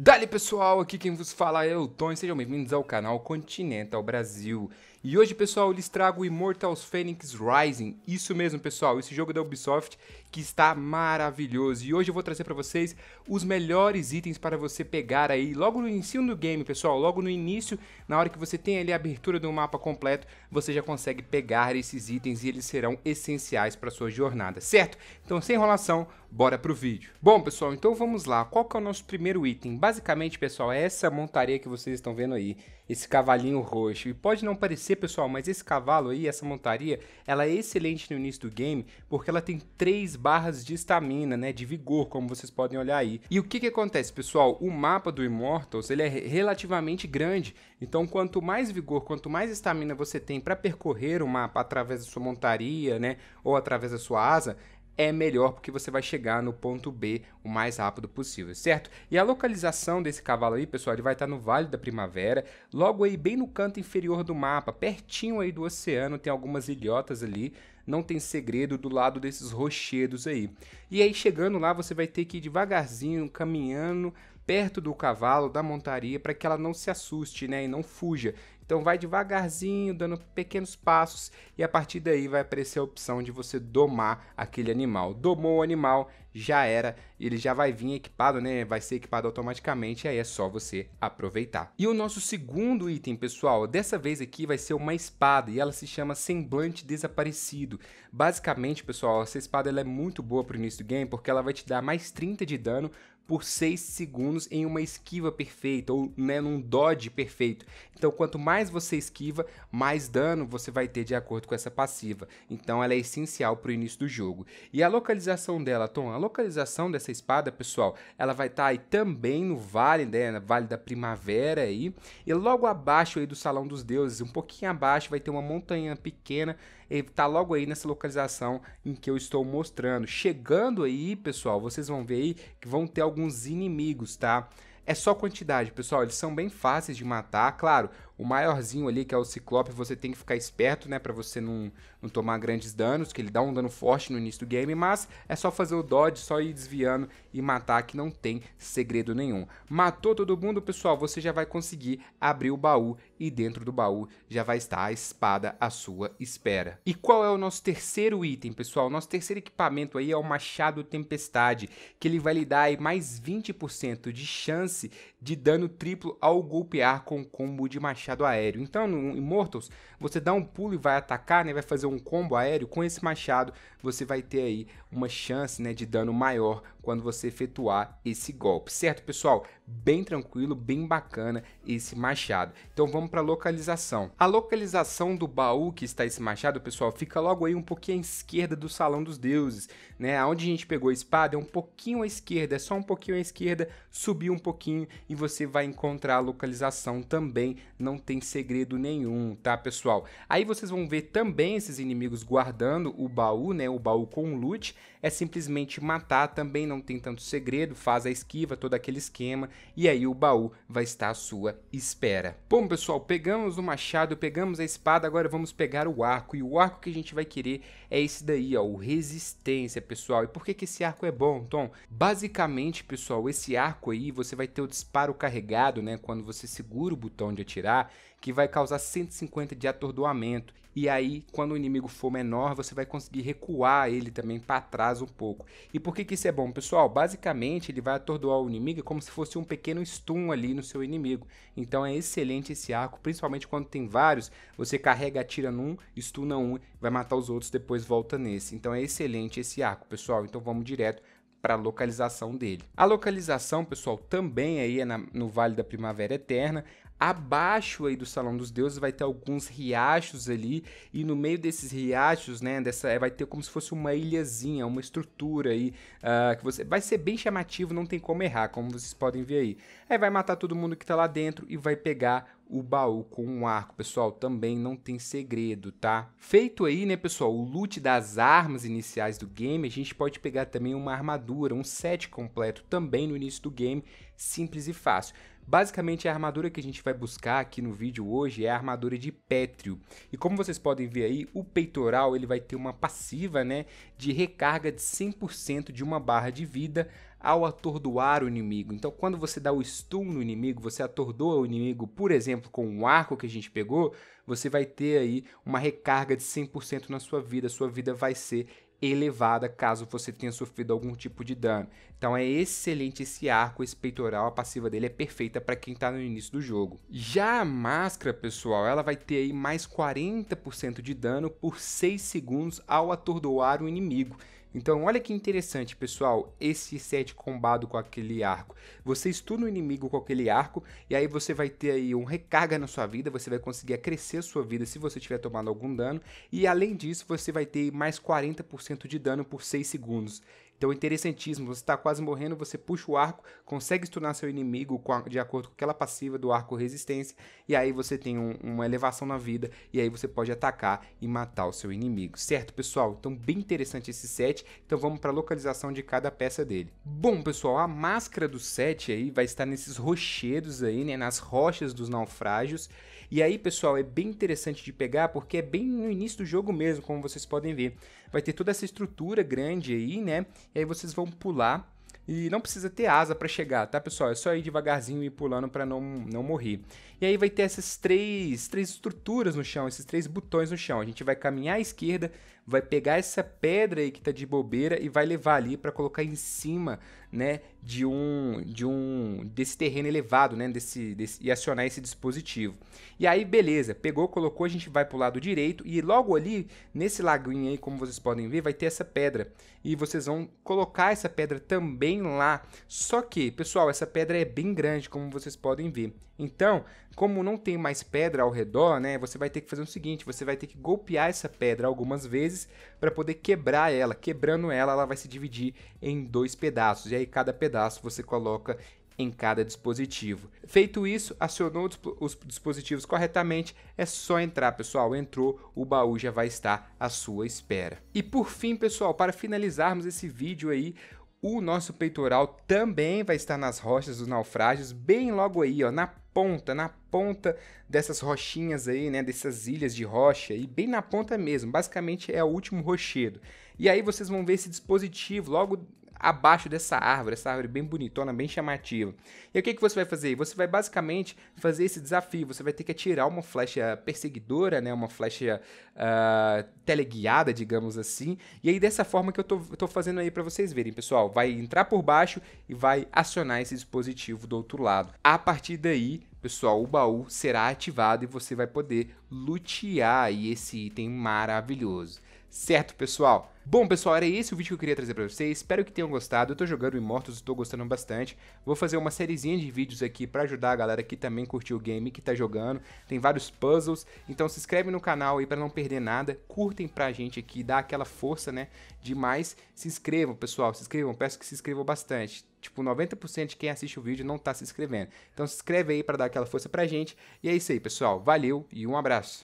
Dali pessoal, aqui quem vos fala é o Tom e sejam bem-vindos ao canal Continental Brasil. E hoje, pessoal, eu lhes trago o Immortals Phoenix Rising. Isso mesmo, pessoal, esse jogo da Ubisoft que está maravilhoso. E hoje eu vou trazer para vocês os melhores itens para você pegar aí logo no início do game, pessoal. Logo no início, na hora que você tem ali a abertura do mapa completo, você já consegue pegar esses itens e eles serão essenciais para sua jornada, certo? Então, sem enrolação, bora pro vídeo. Bom, pessoal, então vamos lá. Qual que é o nosso primeiro item? Basicamente, pessoal, é essa montaria que vocês estão vendo aí, esse cavalinho roxo. E pode não parecer pessoal, mas esse cavalo aí, essa montaria, ela é excelente no início do game porque ela tem três barras de estamina, né, de vigor, como vocês podem olhar aí. E o que que acontece, pessoal? O mapa do Immortals, ele é relativamente grande, então quanto mais vigor, quanto mais estamina você tem para percorrer o mapa através da sua montaria, né, ou através da sua asa, é melhor porque você vai chegar no ponto B o mais rápido possível, certo? E a localização desse cavalo aí, pessoal, ele vai estar no Vale da Primavera, logo aí bem no canto inferior do mapa, pertinho aí do oceano, tem algumas ilhotas ali, não tem segredo do lado desses rochedos aí. E aí chegando lá, você vai ter que ir devagarzinho, caminhando perto do cavalo, da montaria, para que ela não se assuste né, e não fuja. Então vai devagarzinho, dando pequenos passos e a partir daí vai aparecer a opção de você domar aquele animal. Domou o animal, já era, ele já vai vir equipado, né? Vai ser equipado automaticamente, aí é só você aproveitar. E o nosso segundo item, pessoal, dessa vez aqui vai ser uma espada e ela se chama Semblante Desaparecido. Basicamente, pessoal, essa espada ela é muito boa pro início do game porque ela vai te dar mais 30 de dano por 6 segundos em uma esquiva perfeita ou né, num dodge perfeito. Então, quanto mais você esquiva, mais dano você vai ter de acordo com essa passiva. Então, ela é essencial para o início do jogo. E a localização dela, Tom, a localização dessa espada, pessoal, ela vai estar tá aí também no vale, né, no vale da primavera aí, e logo abaixo aí do Salão dos Deuses, um pouquinho abaixo, vai ter uma montanha pequena, e tá logo aí nessa localização em que eu estou mostrando. Chegando aí, pessoal, vocês vão ver aí que vão ter alguns inimigos, tá? É só quantidade, pessoal, eles são bem fáceis de matar, claro, o maiorzinho ali, que é o Ciclope, você tem que ficar esperto, né? Pra você não, não tomar grandes danos, que ele dá um dano forte no início do game, mas é só fazer o dodge, só ir desviando e matar, que não tem segredo nenhum. Matou todo mundo, pessoal, você já vai conseguir abrir o baú e dentro do baú já vai estar a espada à sua espera. E qual é o nosso terceiro item, pessoal? Nosso terceiro equipamento aí é o Machado Tempestade, que ele vai lhe dar aí mais 20% de chance de dano triplo ao golpear com combo de machado machado aéreo. Então, no Immortals, você dá um pulo e vai atacar, né? Vai fazer um combo aéreo. Com esse machado, você vai ter aí uma chance né, de dano maior quando você efetuar esse golpe, certo pessoal? Bem tranquilo, bem bacana esse machado. Então vamos para a localização. A localização do baú que está esse machado, pessoal, fica logo aí um pouquinho à esquerda do Salão dos Deuses, né? Onde a gente pegou a espada é um pouquinho à esquerda, é só um pouquinho à esquerda, subir um pouquinho e você vai encontrar a localização também, não tem segredo nenhum, tá pessoal? Aí vocês vão ver também esses inimigos guardando o baú, né? O baú com loot, é simplesmente matar, também não não tem tanto segredo, faz a esquiva, todo aquele esquema, e aí o baú vai estar à sua espera. Bom, pessoal, pegamos o machado, pegamos a espada, agora vamos pegar o arco, e o arco que a gente vai querer é esse daí, ó, o resistência, pessoal. E por que, que esse arco é bom, Tom? Basicamente, pessoal, esse arco aí, você vai ter o disparo carregado, né, quando você segura o botão de atirar, que vai causar 150 de atordoamento. E aí, quando o inimigo for menor, você vai conseguir recuar ele também para trás um pouco. E por que, que isso é bom, pessoal? Basicamente, ele vai atordoar o inimigo como se fosse um pequeno stun ali no seu inimigo. Então é excelente esse arco, principalmente quando tem vários. Você carrega, atira num, stuna um, vai matar os outros, depois volta nesse. Então é excelente esse arco, pessoal. Então vamos direto para a localização dele. A localização, pessoal, também aí é na, no Vale da Primavera Eterna. Abaixo aí do Salão dos Deuses vai ter alguns riachos ali, e no meio desses riachos, né, dessa, é, vai ter como se fosse uma ilhazinha, uma estrutura aí, uh, que você vai ser bem chamativo, não tem como errar, como vocês podem ver aí. Aí vai matar todo mundo que tá lá dentro e vai pegar o baú com um arco, pessoal, também não tem segredo, tá? Feito aí, né, pessoal, o loot das armas iniciais do game, a gente pode pegar também uma armadura, um set completo também no início do game, simples e fácil. Basicamente, a armadura que a gente vai buscar aqui no vídeo hoje é a armadura de Pétrio. E como vocês podem ver aí, o peitoral ele vai ter uma passiva né, de recarga de 100% de uma barra de vida ao atordoar o inimigo. Então, quando você dá o stun no inimigo, você atordoa o inimigo, por exemplo, com um arco que a gente pegou, você vai ter aí uma recarga de 100% na sua vida, sua vida vai ser elevada caso você tenha sofrido algum tipo de dano. Então é excelente esse arco, esse peitoral, a passiva dele é perfeita para quem está no início do jogo. Já a máscara, pessoal, ela vai ter aí mais 40% de dano por 6 segundos ao atordoar o inimigo. Então, olha que interessante, pessoal, esse set combado com aquele arco. Você estuda o inimigo com aquele arco, e aí você vai ter aí um recarga na sua vida, você vai conseguir crescer a sua vida se você tiver tomado algum dano, e além disso, você vai ter mais 40% de dano por 6 segundos. Então é interessantíssimo. Você está quase morrendo, você puxa o arco, consegue stunar seu inimigo de acordo com aquela passiva do arco resistência, e aí você tem um, uma elevação na vida, e aí você pode atacar e matar o seu inimigo, certo, pessoal? Então, bem interessante esse set. Então, vamos para a localização de cada peça dele. Bom, pessoal, a máscara do set aí vai estar nesses rochedos aí, né? Nas rochas dos naufrágios. E aí, pessoal, é bem interessante de pegar porque é bem no início do jogo mesmo, como vocês podem ver. Vai ter toda essa estrutura grande aí, né? E aí vocês vão pular e não precisa ter asa para chegar, tá, pessoal? É só ir devagarzinho e ir pulando para não, não morrer. E aí vai ter essas três, três estruturas no chão, esses três botões no chão. A gente vai caminhar à esquerda, vai pegar essa pedra aí que tá de bobeira e vai levar ali para colocar em cima, né, de um de um desse terreno elevado, né, desse, desse e acionar esse dispositivo. E aí beleza, pegou, colocou, a gente vai pro lado direito e logo ali nesse laguinho aí, como vocês podem ver, vai ter essa pedra e vocês vão colocar essa pedra também lá. Só que, pessoal, essa pedra é bem grande, como vocês podem ver. Então, como não tem mais pedra ao redor, né, você vai ter que fazer o seguinte, você vai ter que golpear essa pedra algumas vezes vezes para poder quebrar ela. Quebrando ela, ela vai se dividir em dois pedaços. E aí cada pedaço você coloca em cada dispositivo. Feito isso, acionou os dispositivos corretamente, é só entrar, pessoal. Entrou, o baú já vai estar à sua espera. E por fim, pessoal, para finalizarmos esse vídeo aí, o nosso peitoral também vai estar nas rochas dos naufrágios, bem logo aí, ó, na ponta, na ponta dessas rochinhas aí, né, dessas ilhas de rocha, e bem na ponta mesmo, basicamente é o último rochedo. E aí vocês vão ver esse dispositivo logo abaixo dessa árvore, essa árvore bem bonitona, bem chamativa. E o que, que você vai fazer? Você vai basicamente fazer esse desafio, você vai ter que atirar uma flecha perseguidora, né, uma flecha uh, teleguiada, digamos assim, e aí dessa forma que eu tô, tô fazendo aí para vocês verem, pessoal, vai entrar por baixo e vai acionar esse dispositivo do outro lado. A partir daí, Pessoal, o baú será ativado e você vai poder lutear aí esse item maravilhoso. Certo, pessoal? Bom, pessoal, era esse o vídeo que eu queria trazer para vocês. Espero que tenham gostado. Eu tô jogando Immortals e tô gostando bastante. Vou fazer uma sériezinha de vídeos aqui para ajudar a galera que também curtiu o game, que tá jogando. Tem vários puzzles. Então se inscreve no canal aí para não perder nada. Curtem pra gente aqui, dá aquela força, né? Demais. Se inscrevam, pessoal. Se inscrevam. Peço que se inscrevam bastante tipo, 90% de quem assiste o vídeo não tá se inscrevendo. Então se inscreve aí para dar aquela força pra gente. E é isso aí, pessoal. Valeu e um abraço.